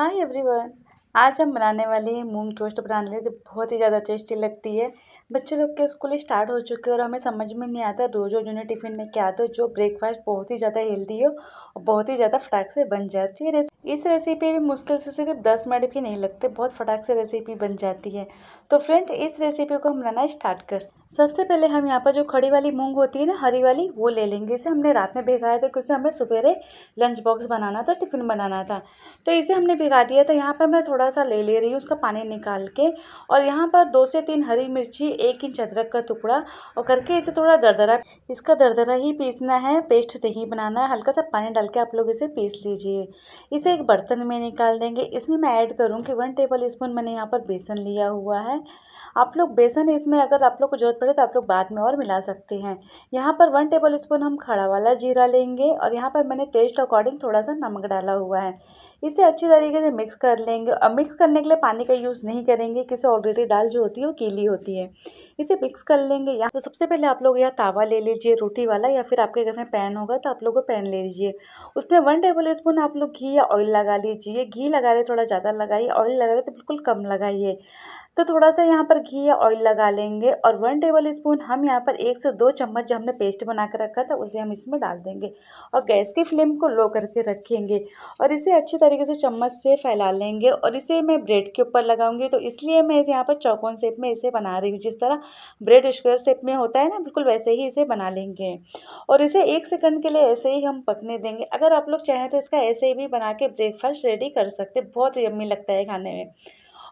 hi everyone आज हम बनाने वाले हैं मूंग टोस्ट बनाने लिए जो बहुत ही ज़्यादा टेस्टी लगती है बच्चे लोग के स्कूल स्टार्ट हो चुके हैं और हमें समझ में नहीं आता रोज़ रोज उन्हें टिफ़िन में क्या दो जो ब्रेकफास्ट बहुत ही ज़्यादा हेल्दी हो और बहुत ही ज़्यादा फटाक से बन जाती है इस रेसिपी में मुश्किल से सिर्फ दस मिनट भी नहीं लगते बहुत फटाक से रेसिपी बन जाती है तो फ्रेंड इस रेसिपी को हम बनाना स्टार्ट कर सबसे पहले हम यहाँ पर जो खड़ी वाली मूंग होती है ना हरी वाली वो ले लेंगे इसे हमने रात में भिगाया था क्योंकि हमें सवेरे लंच बॉक्स बनाना था टिफ़िन बनाना था तो इसे हमने भिगा दिया था यहाँ पर मैं थोड़ा सा ले ले रही हूँ उसका पानी निकाल के और यहाँ पर दो से तीन हरी मिर्ची एक इंच अदरक का टुकड़ा और करके इसे थोड़ा दरदरा इसका दरदरा ही पीसना है पेस्ट नहीं बनाना है हल्का सा पानी डाल के आप लोग इसे पीस लीजिए इसे एक बर्तन में निकाल देंगे इसमें मैं ऐड करूँ कि वन टेबल स्पून मैंने यहाँ पर बेसन लिया हुआ है आप लोग बेसन इसमें अगर आप लोग को ज़रूरत पड़े तो आप लोग बाद में और मिला सकते हैं यहाँ पर वन टेबल स्पून हम खड़ा वाला जीरा लेंगे और यहाँ पर मैंने टेस्ट अकॉर्डिंग थोड़ा सा नमक डाला हुआ है इसे अच्छी तरीके से मिक्स कर लेंगे और मिक्स करने के लिए पानी का यूज़ नहीं करेंगे किसे ऑलरेडी दाल जो होती है वो गीली होती है इसे मिक्स कर लेंगे यहाँ तो सबसे पहले आप लोग या तावा ले लीजिए रोटी वाला या फिर आपके घर में पैन होगा तो आप लोग को पैन ले लीजिए उसमें वन टेबल स्पून आप लोग घी या ऑयल लगा लीजिए घी लगा रहे थोड़ा ज़्यादा लगाइए ऑयल लगा रहे तो बिल्कुल कम लगाइए तो थोड़ा सा यहाँ पर घी या ऑयल लगा लेंगे और वन टेबल स्पून हम यहाँ पर एक से दो चम्मच जो हमने पेस्ट बना कर रखा था उसे हम इसमें डाल देंगे और गैस की फ्लेम को लो करके रखेंगे और इसे अच्छे तरीके से चम्मच से फैला लेंगे और इसे मैं ब्रेड के ऊपर लगाऊंगी तो इसलिए मैं यहाँ पर चौकोन शेप में इसे बना रही हूँ जिस तरह ब्रेड स्क्वेयर शेप में होता है ना बिल्कुल वैसे ही इसे बना लेंगे और इसे एक सेकंड के लिए ऐसे ही हम पकने देंगे अगर आप लोग चाहें तो इसका ऐसे ही भी बना के ब्रेकफास्ट रेडी कर सकते बहुत यम्मी लगता है खाने में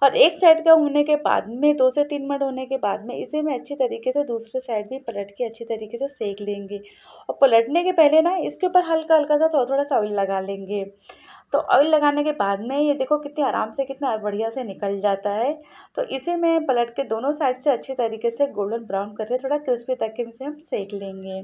और एक साइड का होने के बाद में दो से तीन मिनट होने के बाद में इसे मैं अच्छी तरीके से दूसरे साइड भी पलट के अच्छी तरीके से सेक लेंगे और पलटने के पहले ना इसके ऊपर हल्का हल्का सा थोड़ा थोड़ा सा ऑयल लगा लेंगे तो ऑयल लगाने के बाद में ये देखो कितने आराम से कितना बढ़िया से निकल जाता है तो इसे मैं पलट के दोनों साइड से अच्छे तरीके से गोल्डन ब्राउन करके थोड़ा क्रिस्पी तक के इसे हम सेक लेंगे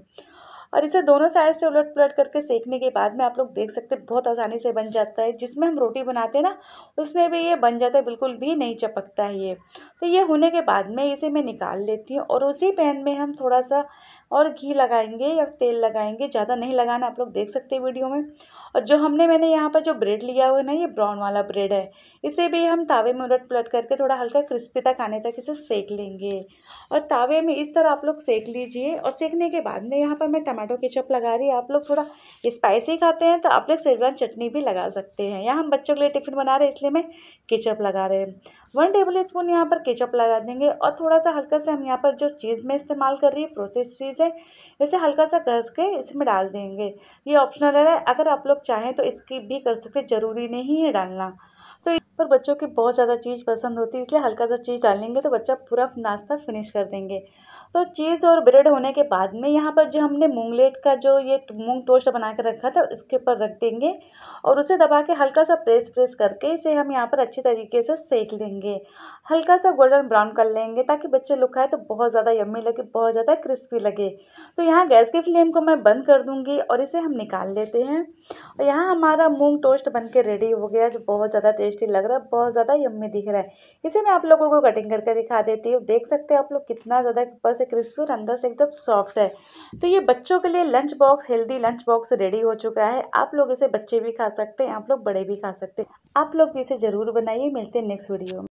और इसे दोनों साइड से उलट पलट करके सेकने के बाद में आप लोग देख सकते हैं बहुत आसानी से बन जाता है जिसमें हम रोटी बनाते हैं ना उसमें भी ये बन जाता है बिल्कुल भी नहीं चपकता है ये तो ये होने के बाद में इसे मैं निकाल लेती हूँ और उसी पैन में हम थोड़ा सा और घी लगाएंगे या तेल लगाएंगे ज़्यादा नहीं लगाना आप लोग देख सकते हैं वीडियो में और जो हमने मैंने यहाँ पर जो ब्रेड लिया हुआ है ना ये ब्राउन वाला ब्रेड है इसे भी हम तावे में उलट पलट करके थोड़ा हल्का क्रिस्पी तक आने तक इसे सेक लेंगे और तावे में इस तरह आप लोग सेक लीजिए और सेकने के बाद में यहाँ पर मैं टमाटो केचप लगा रही आप लोग थोड़ा स्पाइसी खाते हैं तो आप लोग सेजवान चटनी भी लगा सकते हैं यहाँ हम बच्चों के लिए टिफिन बना रहे हैं इसलिए मैं केचप लगा रहे हैं वन टेबल स्पून यहाँ पर केचप लगा देंगे और थोड़ा सा हल्का सा हम यहाँ पर जो चीज़ में इस्तेमाल कर रही है प्रोसेस चीज़ है इसे हल्का सा घस के इसमें डाल देंगे ये ऑप्शनल है अगर आप लोग चाहें तो इसकी भी कर सकते ज़रूरी नहीं है डालना तो पर बच्चों की बहुत ज़्यादा चीज़ पसंद होती है इसलिए हल्का सा चीज़ डालेंगे तो बच्चा पूरा नाश्ता फिनिश कर देंगे तो चीज़ और ब्रेड होने के बाद में यहाँ पर जो हमने मूंगलेट का जो ये मूंग टोस्ट बना कर रखा था इसके ऊपर रख देंगे और उसे दबा के हल्का सा प्रेस प्रेस करके इसे हम यहाँ पर अच्छे तरीके से सेक लेंगे हल्का सा गोल्डन ब्राउन कर लेंगे ताकि बच्चे लुखाए तो बहुत ज़्यादा यम्मी लगे बहुत ज़्यादा क्रिस्पी लगे तो यहाँ गैस की फ्लेम को मैं बंद कर दूँगी और इसे हम निकाल लेते हैं और यहाँ हमारा मूँग टोस्ट बन के रेडी हो गया जो बहुत ज़्यादा टेस्टी लग रहा है बहुत ज़्यादा यम्मी दिख रहा है इसे मैं आप लोगों को कटिंग करके दिखा देती हूँ देख सकते हैं आप लोग कितना ज़्यादा ऊपर से क्रिस्पी और अंदर से एकदम सॉफ्ट है तो ये बच्चों के लिए lunch box healthy lunch box ready हो चुका है आप लोग इसे बच्चे भी खा सकते हैं आप लोग बड़े भी खा सकते हैं आप लोग भी इसे ज़रूर बनाइए मिलते हैं नेक्स्ट वीडियो में